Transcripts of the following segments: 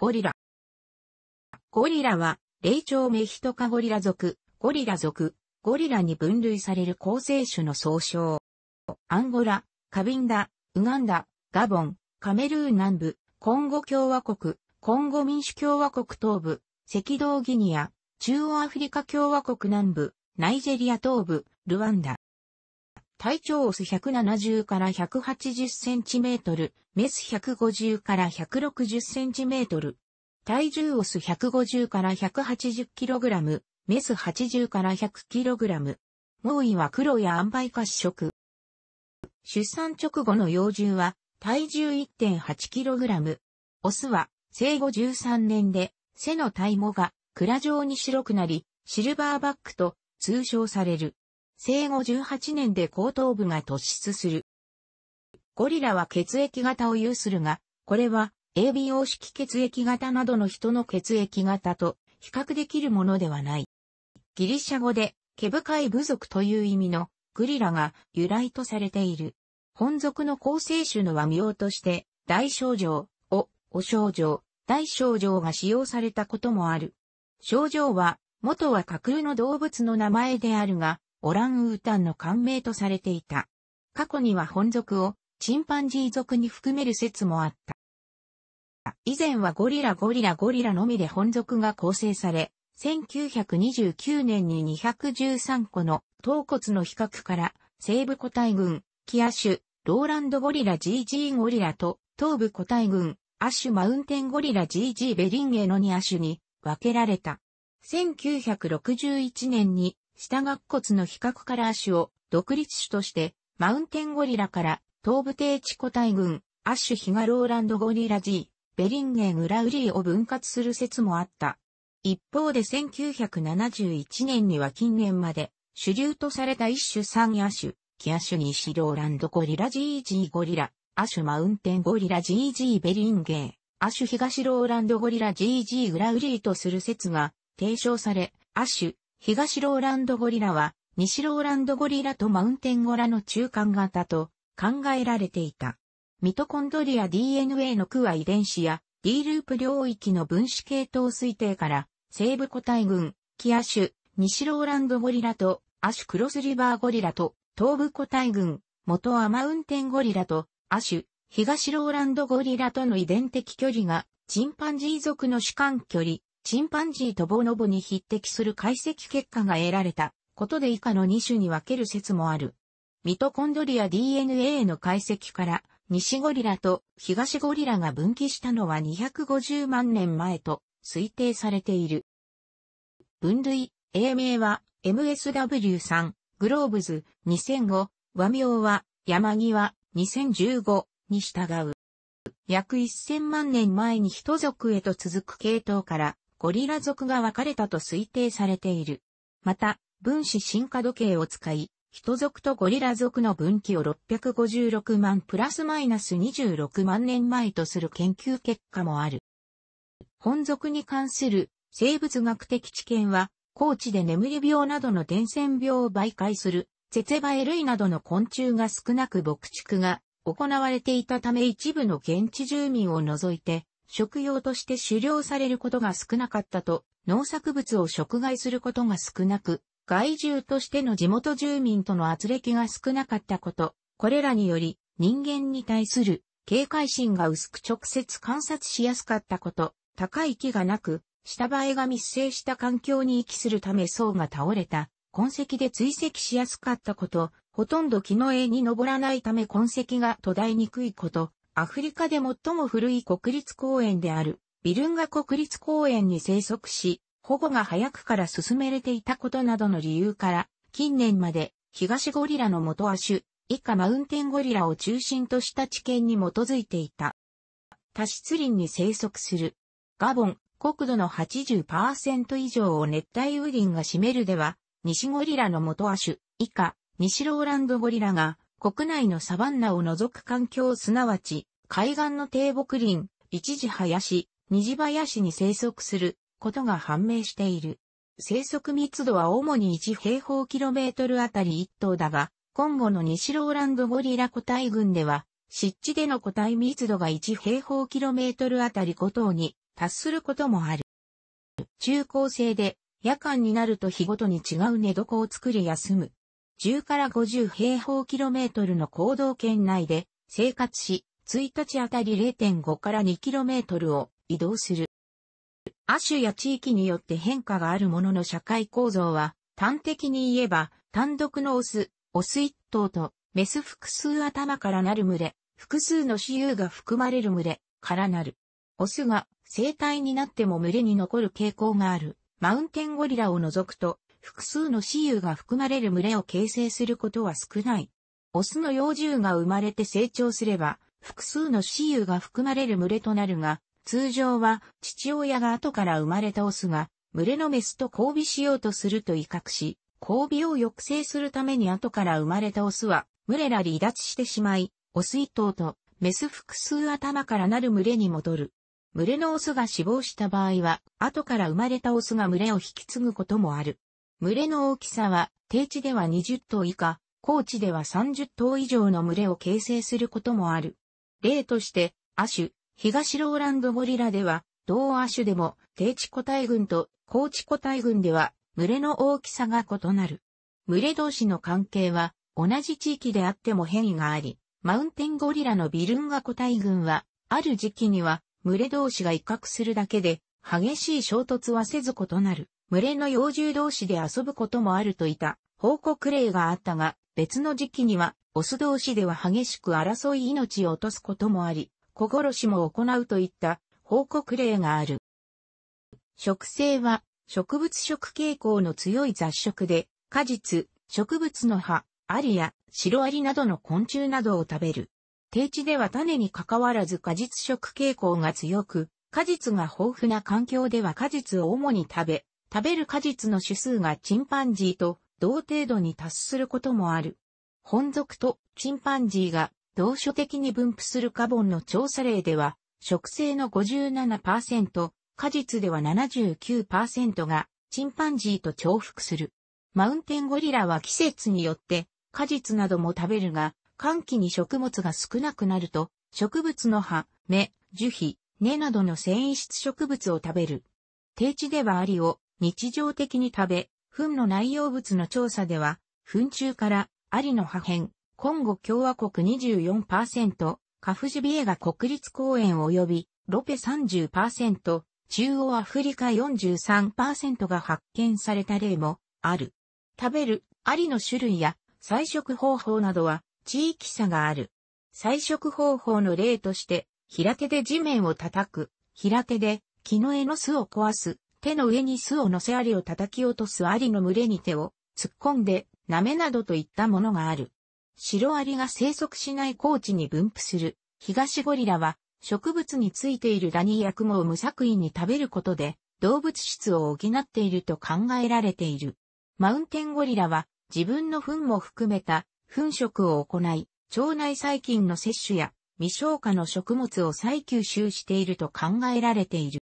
ゴリラ。ゴリラは、霊長メヒトカゴリラ族、ゴリラ族、ゴリラに分類される構成種の総称。アンゴラ、カビンダ、ウガンダ、ガボン、カメルーン南部、コンゴ共和国、コンゴ民主共和国東部、赤道ギニア、中央アフリカ共和国南部、ナイジェリア東部、ルワンダ。体長オス170から180センチメートル、メス150から160センチメートル。体重オス150から180キログラム、メス80から100キログラム。猛威は黒や塩梅褐色。出産直後の幼獣は体重1 8ラム。オスは生後13年で背の体毛が蔵状に白くなりシルバーバックと通称される。生後18年で後頭部が突出する。ゴリラは血液型を有するが、これは ABO 式血液型などの人の血液型と比較できるものではない。ギリシャ語で毛深い部族という意味のグリラが由来とされている。本族の構成種の和名として大症状をお症状、大症状が使用されたこともある。症状は元は架空の動物の名前であるが、オランウータンの感名とされていた。過去には本族をチンパンジー族に含める説もあった。以前はゴリラゴリラゴリラのみで本族が構成され、1929年に213個の頭骨の比較から西部個体群、キアシュ、ローランドゴリラ GG ゴリラと東部個体群、アシュマウンテンゴリラ GG ベリンゲの2アシュに分けられた。1961年に下顎骨の比較からアシュを独立種としてマウンテンゴリラから東部帝地古代軍、アッシュヒガローランドゴリラ G、ベリンゲンラウリーを分割する説もあった。一方で1971年には近年まで主流とされた一種三野種、キア種にシローランドゴリラ GG ゴリラ、アシュマウンテンゴリラ GG ベリンゲー、アシュ東ローランドゴリラ GG ー・ウリーとする説が提唱され、アシュ東ローランドゴリラは西ローランドゴリラとマウンテンゴラの中間型と考えられていた。ミトコンドリア DNA の区は遺伝子や D ループ領域の分子系統推定から、西部個体群、キアュ、西ローランドゴリラと、アシュクロスリバーゴリラと、東部個体群、元アマウンテンゴリラと、アシュ、東ローランドゴリラとの遺伝的距離が、チンパンジー族の主観距離、チンパンジーとボノボに匹敵する解析結果が得られたことで以下の2種に分ける説もある。ミトコンドリア DNA の解析から、西ゴリラと東ゴリラが分岐したのは250万年前と推定されている。分類、英名は MSW3、グローブズ2005、和名は山際2015に従う。約1000万年前に人族へと続く系統からゴリラ族が分かれたと推定されている。また、分子進化時計を使い、人族とゴリラ族の分岐を656万プラスマイナス26万年前とする研究結果もある。本族に関する生物学的知見は、高地で眠り病などの伝染病を媒介する、ツェツェバエ類などの昆虫が少なく牧畜が行われていたため一部の現地住民を除いて、食用として狩猟されることが少なかったと、農作物を食害することが少なく、外獣としての地元住民との圧力が少なかったこと、これらにより人間に対する警戒心が薄く直接観察しやすかったこと、高い木がなく、下映えが密生した環境に息するため層が倒れた、痕跡で追跡しやすかったこと、ほとんど木の絵に登らないため痕跡が途絶えにくいこと、アフリカで最も古い国立公園である、ビルンガ国立公園に生息し、保護が早くから進めれていたことなどの理由から、近年まで東ゴリラの元亜種、以下マウンテンゴリラを中心とした知見に基づいていた。多湿林に生息する。ガボン、国土の80%以上を熱帯雨林が占めるでは、西ゴリラの元亜種、以下、西ローランドゴリラが、国内のサバンナを除く環境すなわち、海岸の低木林、一時林、二次林に生息することが判明している。生息密度は主に1平方キロメートルあたり1頭だが、今後の西ローランドゴリラ個体群では、湿地での個体密度が1平方キロメートルあたり5頭に達することもある。中高生で夜間になると日ごとに違う寝床を作り休む。10から50平方キロメートルの行動圏内で生活し、1日あたり0.5から2キロメートルを移動する。亜種や地域によって変化があるものの社会構造は、端的に言えば、単独のオス、オス一頭と、メス複数頭からなる群れ、複数の種有が含まれる群れ、からなる。オスが生体になっても群れに残る傾向がある。マウンテンゴリラを除くと、複数の雌雄が含まれる群れを形成することは少ない。オスの幼獣が生まれて成長すれば、複数の雌雄が含まれる群れとなるが、通常は父親が後から生まれたオスが群れのメスと交尾しようとすると威嚇し、交尾を抑制するために後から生まれたオスは群れら離脱してしまい、オス一頭とメス複数頭からなる群れに戻る。群れのオスが死亡した場合は、後から生まれたオスが群れを引き継ぐこともある。群れの大きさは、低地では20頭以下、高地では30頭以上の群れを形成することもある。例として、亜種、東ローランドゴリラでは、同亜種でも低地個体群と高地個体群では群れの大きさが異なる。群れ同士の関係は同じ地域であっても変異があり、マウンテンゴリラのビルンガ個体群は、ある時期には群れ同士が威嚇するだけで激しい衝突はせず異なる。群れの幼獣同士で遊ぶこともあるといた報告例があったが、別の時期にはオス同士では激しく争い命を落とすこともあり、小殺しも行うといった報告例がある。植生は植物食傾向の強い雑食で、果実、植物の葉、アリやシロアリなどの昆虫などを食べる。低地では種に関わらず果実食傾向が強く、果実が豊富な環境では果実を主に食べ、食べる果実の種数がチンパンジーと同程度に達することもある。本属とチンパンジーが同書的に分布するカボンの調査例では、植生の57%、果実では79%がチンパンジーと重複する。マウンテンゴリラは季節によって果実なども食べるが、寒気に食物が少なくなると、植物の葉、芽、樹皮、根などの繊維質植物を食べる。低地ではアリを日常的に食べ、糞の内容物の調査では、糞中からアリの破片、コンゴ共和国24%、カフジビエガ国立公園及び、ロペ30%、中央アフリカ43%が発見された例もある。食べる、アリの種類や採食方法などは地域差がある。採食方法の例として、平手で地面を叩く、平手で木の柄の巣を壊す、手の上に巣を乗せアリを叩き落とすアリの群れに手を突っ込んで、舐めなどといったものがある。シロアリが生息しない高地に分布する、東ゴリラは、植物についているダニ薬も無作為に食べることで、動物質を補っていると考えられている。マウンテンゴリラは、自分の糞も含めた、糞食を行い、腸内細菌の摂取や、未消化の食物を再吸収していると考えられている。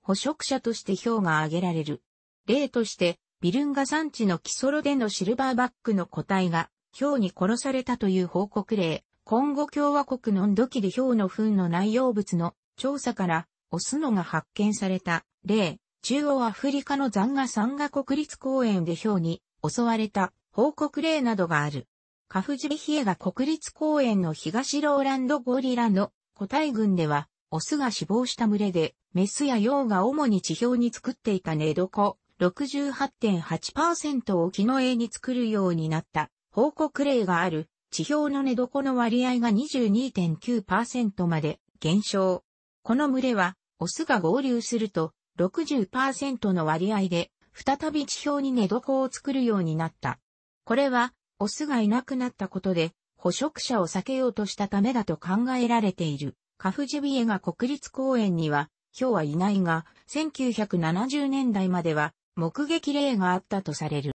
捕食者として評が挙げられる。例として、ビルンガ山地のキソロでのシルバーバックの個体がヒョウに殺されたという報告例、今後共和国の土ドキでヒョウの糞の内容物の調査から、オスのが発見された例、中央アフリカのザンガサンガ国立公園でヒョウに襲われた報告例などがある。カフジビヒエが国立公園の東ローランドゴリラの個体群では、オスが死亡した群れで、メスやヨウが主に地表に作っていた寝床68.8%を木の絵に作るようになった報告例がある地表の寝床の割合が22.9%まで減少。この群れは、オスが合流すると60%の割合で再び地表に寝床を作るようになった。これは、オスがいなくなったことで、捕食者を避けようとしたためだと考えられている。カフジビエが国立公園には、今日はいないが、1970年代までは目撃例があったとされる。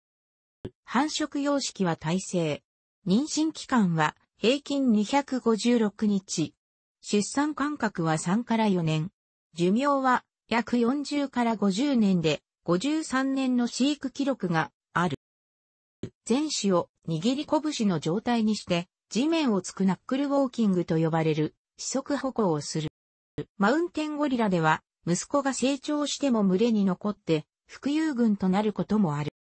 繁殖様式は耐性。妊娠期間は平均256日。出産間隔は3から4年。寿命は約40から50年で53年の飼育記録がある。全種を握り拳の状態にして地面をつくナックルウォーキングと呼ばれる四足歩行をする。マウンテンゴリラでは息子が成長しても群れに残って副遊群となることもある。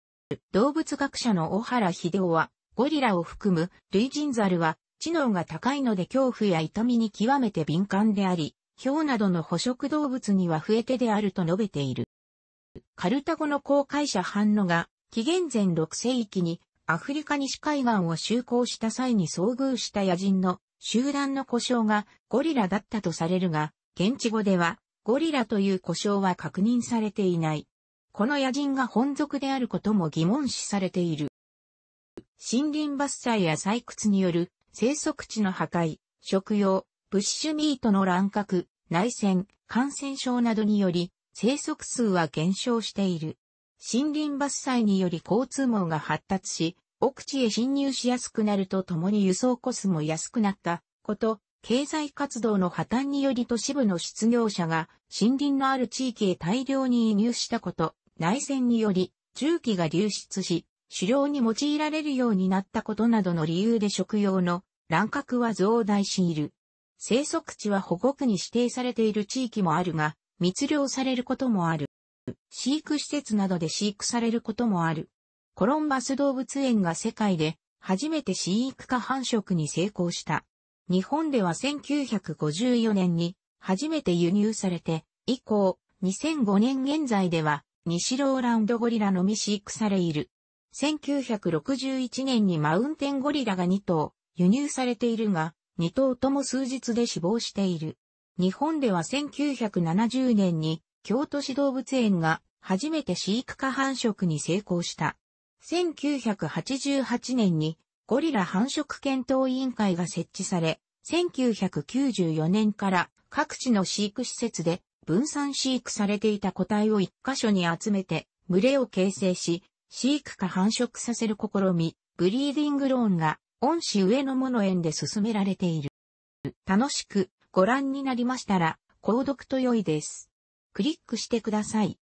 動物学者の小原秀夫は、ゴリラを含む類人猿は知能が高いので恐怖や痛みに極めて敏感であり、ウなどの捕食動物には増えてであると述べている。カルタゴの公開者ハンノが、紀元前6世紀にアフリカ西海岸を就航した際に遭遇した野人の集団の故障がゴリラだったとされるが、現地語ではゴリラという故障は確認されていない。この野人が本族であることも疑問視されている。森林伐採や採掘による生息地の破壊、食用、ブッシュミートの乱獲、内戦、感染症などにより生息数は減少している。森林伐採により交通網が発達し、奥地へ侵入しやすくなるとともに輸送コスも安くなったこと、経済活動の破綻により都市部の失業者が森林のある地域へ大量に移入したこと、内戦により、重機が流出し、狩猟に用いられるようになったことなどの理由で食用の乱獲は増大している。生息地は保護区に指定されている地域もあるが、密漁されることもある。飼育施設などで飼育されることもある。コロンバス動物園が世界で初めて飼育化繁殖に成功した。日本では1954年に初めて輸入されて、以降、2005年現在では西ローランドゴリラのみ飼育されいる。1961年にマウンテンゴリラが2頭輸入されているが、2頭とも数日で死亡している。日本では1970年に京都市動物園が初めて飼育下繁殖に成功した。1988年にゴリラ繁殖検討委員会が設置され、1994年から各地の飼育施設で分散飼育されていた個体を一箇所に集めて、群れを形成し、飼育か繁殖させる試み、ブリーディングローンが、恩師上野物園で進められている。楽しくご覧になりましたら、購読と良いです。クリックしてください。